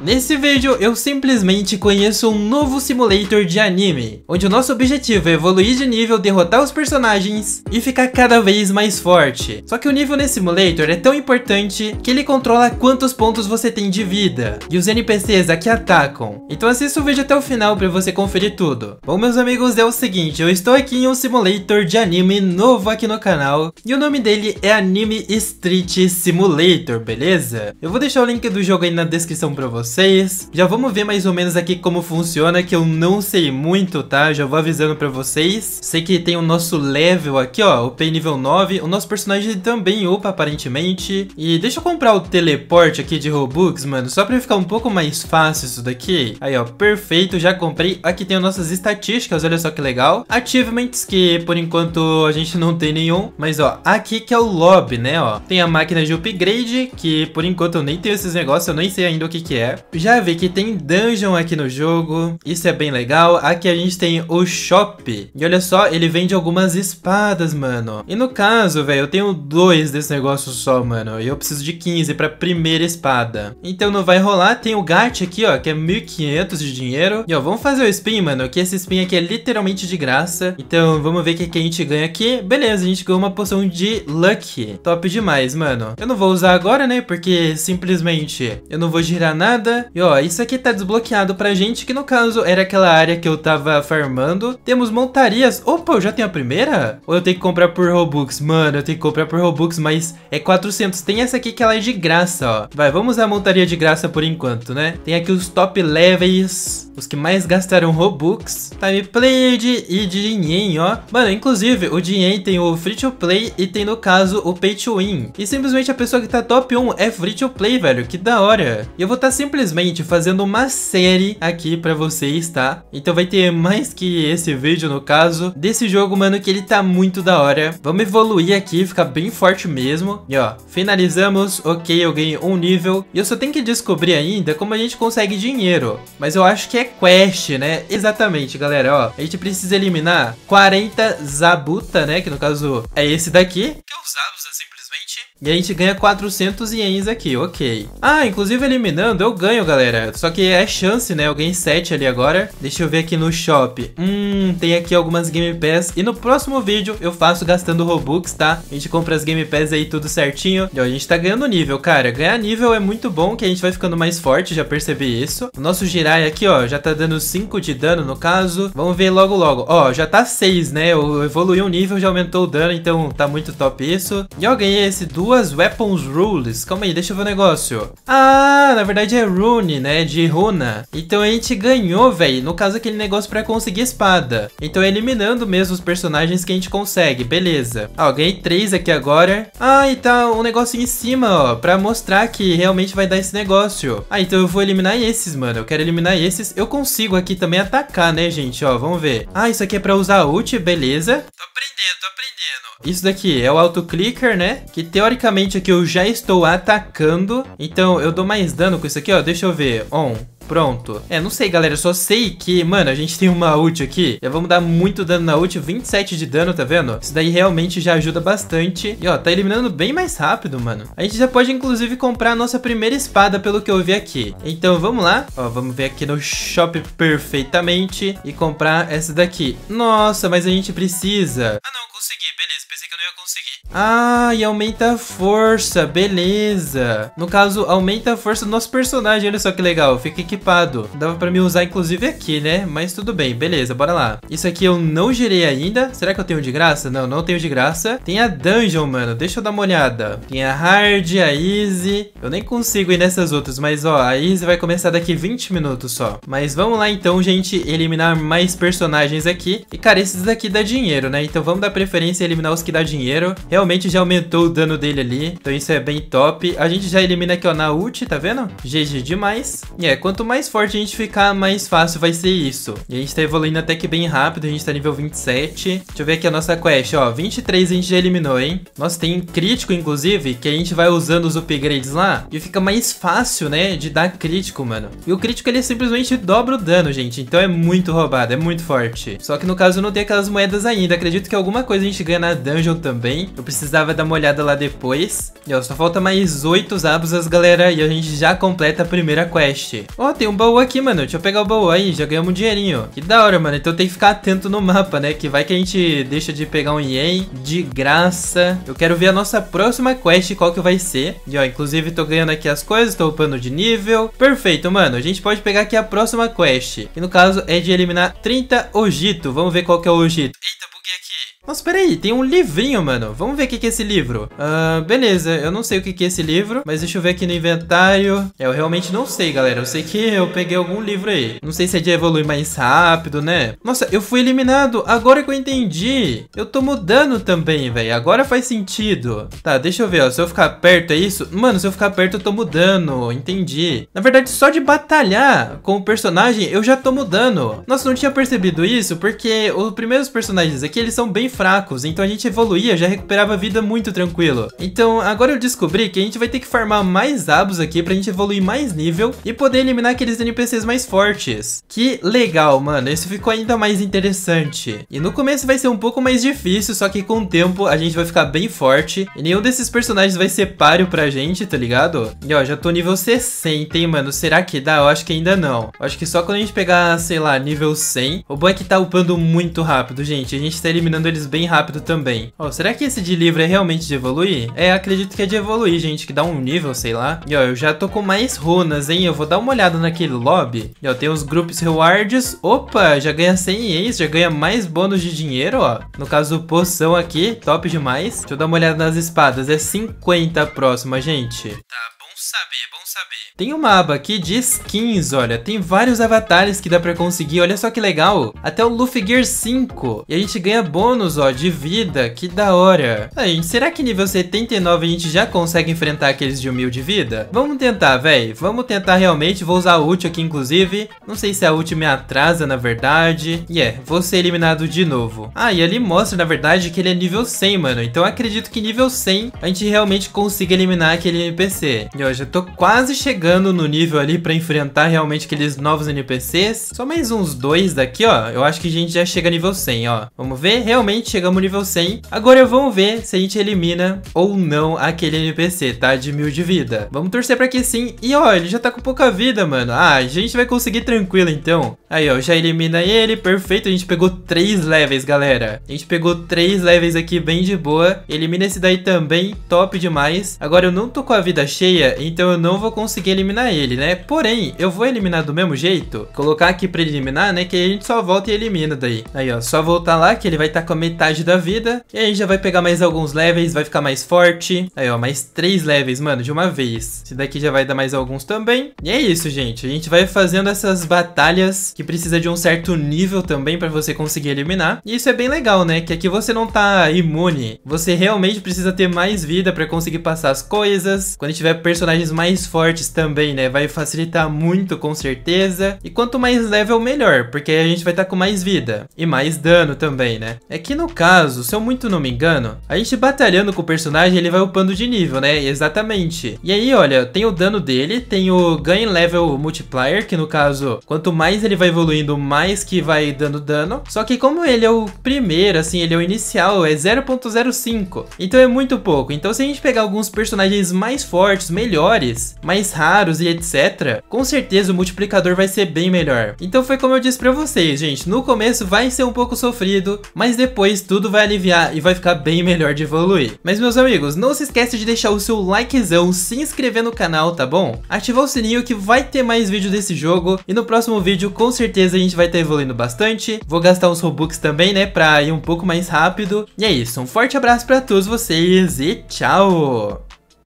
Nesse vídeo, eu simplesmente conheço um novo simulator de anime, onde o nosso objetivo é evoluir de nível, derrotar os personagens e ficar cada vez mais forte. Só que o nível nesse simulator é tão importante que ele controla quantos pontos você tem de vida e os NPCs aqui atacam. Então assista o vídeo até o final para você conferir tudo. Bom, meus amigos, é o seguinte, eu estou aqui em um simulator de anime novo aqui no canal e o nome dele é Anime Street Simulator, beleza? Eu vou deixar o link do jogo aí na descrição para você vocês. Já vamos ver mais ou menos aqui como funciona, que eu não sei muito, tá? Já vou avisando pra vocês. Sei que tem o nosso level aqui, ó, o pain nível 9. O nosso personagem também upa, aparentemente. E deixa eu comprar o teleporte aqui de Robux, mano, só pra ficar um pouco mais fácil isso daqui. Aí, ó, perfeito, já comprei. Aqui tem as nossas estatísticas, olha só que legal. Achievements, que por enquanto a gente não tem nenhum. Mas, ó, aqui que é o lobby, né, ó. Tem a máquina de upgrade, que por enquanto eu nem tenho esses negócios, eu nem sei ainda o que que é. Já vi que tem dungeon aqui no jogo, isso é bem legal. Aqui a gente tem o shop. E olha só, ele vende algumas espadas, mano. E no caso, velho, eu tenho dois desse negócio só, mano. E eu preciso de 15 pra primeira espada. Então não vai rolar. Tem o gat aqui, ó, que é 1500 de dinheiro. E ó, vamos fazer o spin, mano, que esse spin aqui é literalmente de graça. Então vamos ver o que, que a gente ganha aqui. Beleza, a gente ganhou uma poção de luck. Top demais, mano. Eu não vou usar agora, né, porque simplesmente eu não vou girar nada nada. E ó, isso aqui tá desbloqueado pra gente, que no caso era aquela área que eu tava farmando. Temos montarias. Opa, eu já tenho a primeira? Ou eu tenho que comprar por Robux? Mano, eu tenho que comprar por Robux, mas é 400. Tem essa aqui que ela é de graça, ó. Vai, vamos a montaria de graça por enquanto, né? Tem aqui os top levels, os que mais gastaram Robux, time played e dinheiro, ó. Mano, inclusive, o dinheiro tem o free to play e tem, no caso, o pay to win. E simplesmente a pessoa que tá top 1 é free to play, velho. Que da hora. E eu vou estar tá sempre simplesmente fazendo uma série aqui pra vocês, tá? Então vai ter mais que esse vídeo, no caso, desse jogo, mano, que ele tá muito da hora. Vamos evoluir aqui, ficar bem forte mesmo. E ó, finalizamos, ok, eu ganhei um nível. E eu só tenho que descobrir ainda como a gente consegue dinheiro. Mas eu acho que é quest, né? Exatamente, galera, ó. A gente precisa eliminar 40 Zabuta, né? Que no caso é esse daqui. Que é o Zabuza, simplesmente simplesmente. E a gente ganha 400 ienes aqui, ok. Ah, inclusive eliminando eu ganho, galera. Só que é chance, né? Eu ganhei 7 ali agora. Deixa eu ver aqui no shop. Hum, tem aqui algumas Game Pass. E no próximo vídeo eu faço gastando Robux, tá? A gente compra as Game Pass aí tudo certinho. E ó, a gente tá ganhando nível, cara. Ganhar nível é muito bom, que a gente vai ficando mais forte, já percebi isso. O nosso Jirai aqui, ó, já tá dando 5 de dano no caso. Vamos ver logo logo. Ó, já tá 6, né? Eu evoluí um nível, já aumentou o dano, então tá muito top isso. E ó, ganhei esse duas weapons rules. Calma aí, deixa eu ver o um negócio. Ah, na verdade é rune, né? De runa. Então a gente ganhou, velho. No caso, aquele negócio pra conseguir espada. Então é eliminando mesmo os personagens que a gente consegue. Beleza. Ó, ganhei três aqui agora. Ah, e tá um negócio em cima, ó. Pra mostrar que realmente vai dar esse negócio. Ah, então eu vou eliminar esses, mano. Eu quero eliminar esses. Eu consigo aqui também atacar, né, gente? Ó, vamos ver. Ah, isso aqui é pra usar ult, beleza. Tô aprendendo, tô aprendendo. Isso daqui é o autoclicker, né? Que teoricamente aqui eu já estou atacando. Então eu dou mais dano com isso aqui, ó. Deixa eu ver. On. Pronto. É, não sei, galera. Eu só sei que, mano, a gente tem uma ult aqui. Já vamos dar muito dano na ult. 27 de dano, tá vendo? Isso daí realmente já ajuda bastante. E, ó, tá eliminando bem mais rápido, mano. A gente já pode, inclusive, comprar a nossa primeira espada, pelo que eu vi aqui. Então, vamos lá. Ó, vamos ver aqui no shop perfeitamente e comprar essa daqui. Nossa, mas a gente precisa... Ah, não, consegui. Beleza pensei que eu não ia conseguir. Ah, e aumenta a força, beleza. No caso, aumenta a força do nosso personagem, olha só que legal, fica equipado. Dava pra me usar inclusive aqui, né? Mas tudo bem, beleza, bora lá. Isso aqui eu não girei ainda, será que eu tenho de graça? Não, não tenho de graça. Tem a Dungeon, mano, deixa eu dar uma olhada. Tem a Hard, a Easy, eu nem consigo ir nessas outras, mas ó, a Easy vai começar daqui 20 minutos só. Mas vamos lá então, gente, eliminar mais personagens aqui. E cara, esses daqui dá dinheiro, né? Então vamos dar preferência a eliminar os que dá dinheiro. Realmente já aumentou o dano dele ali. Então isso é bem top. A gente já elimina aqui, ó, na ult, tá vendo? GG demais. E é, quanto mais forte a gente ficar, mais fácil vai ser isso. E a gente tá evoluindo até que bem rápido. A gente tá nível 27. Deixa eu ver aqui a nossa quest, ó. 23 a gente já eliminou, hein? Nossa, tem crítico, inclusive, que a gente vai usando os upgrades lá. E fica mais fácil, né, de dar crítico, mano. E o crítico, ele simplesmente dobra o dano, gente. Então é muito roubado, é muito forte. Só que no caso eu não tenho aquelas moedas ainda. Acredito que alguma coisa a gente ganha na dungeon Dungeon também. Eu precisava dar uma olhada lá depois. E ó, só falta mais 8 Zabuzas, galera, e a gente já completa a primeira quest. Ó, oh, tem um baú aqui, mano. Deixa eu pegar o baú aí, já ganhamos um dinheirinho. Que da hora, mano. Então tem que ficar atento no mapa, né? Que vai que a gente deixa de pegar um ien de graça. Eu quero ver a nossa próxima quest, qual que vai ser. E ó, inclusive tô ganhando aqui as coisas, tô upando de nível. Perfeito, mano. A gente pode pegar aqui a próxima quest. Que no caso é de eliminar 30 Ogito. Vamos ver qual que é o Ogito. Eita, nossa, peraí, tem um livrinho, mano. Vamos ver o que, é esse livro. Ah, beleza, eu não sei o que, é esse livro, mas deixa eu ver aqui no inventário. É, eu realmente não sei, galera. Eu sei que eu peguei algum livro aí. Não sei se é de evoluir mais rápido, né? Nossa, eu fui eliminado. Agora que eu entendi. Eu tô mudando também, velho. Agora faz sentido. Tá, deixa eu ver, ó. Se eu ficar perto, é isso? Mano, se eu ficar perto, eu tô mudando. Entendi. Na verdade, só de batalhar com o personagem, eu já tô mudando. Nossa, não tinha percebido isso, porque os primeiros personagens aqui, eles são bem fracos, então a gente evoluía, já recuperava vida muito tranquilo. Então agora eu descobri que a gente vai ter que farmar mais abos aqui pra gente evoluir mais nível e poder eliminar aqueles NPCs mais fortes. Que legal, mano, isso ficou ainda mais interessante. E no começo vai ser um pouco mais difícil, só que com o tempo a gente vai ficar bem forte e nenhum desses personagens vai ser páreo pra gente, tá ligado? E ó, já tô nível 60, hein, mano, será que dá? Eu acho que ainda não. Eu acho que só quando a gente pegar, sei lá, nível 100, o bom é que tá upando muito rápido, gente, a gente tá eliminando eles bem rápido também. Ó, oh, será que esse de livro é realmente de evoluir? É, acredito que é de evoluir, gente, que dá um nível, sei lá. E ó, eu já tô com mais runas, hein? Eu vou dar uma olhada naquele lobby. E ó, tem os grupos rewards. Opa, já ganha 100 ienes, já ganha mais bônus de dinheiro, ó. No caso, poção aqui, top demais. Deixa eu dar uma olhada nas espadas. É 50 a próxima, gente. Tá saber, é bom saber. Tem uma aba aqui de skins, olha. Tem vários avatares que dá pra conseguir. Olha só que legal. Até o Luffy Gear 5. E a gente ganha bônus, ó, de vida. Que da hora. Aí, gente, será que nível 79 a gente já consegue enfrentar aqueles de humilde vida? Vamos tentar, véi. Vamos tentar realmente. Vou usar a ult aqui, inclusive. Não sei se a ult me atrasa, na verdade. E yeah, é, vou ser eliminado de novo. Ah, e ali mostra, na verdade, que ele é nível 100, mano. Então acredito que nível 100 a gente realmente consiga eliminar aquele NPC. E eu já tô quase chegando no nível ali pra enfrentar realmente aqueles novos NPCs. Só mais uns dois daqui, ó. Eu acho que a gente já chega nível 100, ó. Vamos ver? Realmente chegamos no nível 100. Agora vamos ver se a gente elimina ou não aquele NPC, tá? De mil de vida. Vamos torcer pra que sim. E, ó, ele já tá com pouca vida, mano. Ah, a gente vai conseguir tranquilo, então. Aí, ó, já elimina ele. Perfeito, a gente pegou três levels, galera. A gente pegou três levels aqui bem de boa. Elimina esse daí também. Top demais. Agora, eu não tô com a vida cheia então eu não vou conseguir eliminar ele, né? Porém, eu vou eliminar do mesmo jeito, colocar aqui pra eliminar, né? Que aí a gente só volta e elimina daí. Aí, ó, só voltar lá que ele vai estar tá com a metade da vida. E aí já vai pegar mais alguns levels, vai ficar mais forte. Aí, ó, mais três levels, mano, de uma vez. Esse daqui já vai dar mais alguns também. E é isso, gente. A gente vai fazendo essas batalhas que precisa de um certo nível também pra você conseguir eliminar. E isso é bem legal, né? Que aqui você não tá imune. Você realmente precisa ter mais vida pra conseguir passar as coisas. Quando tiver personagem personagens mais fortes também, né? Vai facilitar muito, com certeza. E quanto mais level, é melhor, porque a gente vai estar tá com mais vida. E mais dano também, né? É que no caso, se eu muito não me engano, a gente batalhando com o personagem, ele vai upando de nível, né? Exatamente. E aí, olha, tem o dano dele, tem o ganho level multiplier, que no caso, quanto mais ele vai evoluindo, mais que vai dando dano. Só que como ele é o primeiro, assim, ele é o inicial, é 0.05. Então é muito pouco. Então se a gente pegar alguns personagens mais fortes, melhor melhores, mais raros e etc, com certeza o multiplicador vai ser bem melhor. Então foi como eu disse pra vocês, gente, no começo vai ser um pouco sofrido, mas depois tudo vai aliviar e vai ficar bem melhor de evoluir. Mas meus amigos, não se esqueça de deixar o seu likezão, se inscrever no canal, tá bom? Ativar o sininho que vai ter mais vídeo desse jogo e no próximo vídeo com certeza a gente vai estar tá evoluindo bastante. Vou gastar uns Robux também, né, pra ir um pouco mais rápido. E é isso, um forte abraço pra todos vocês e tchau!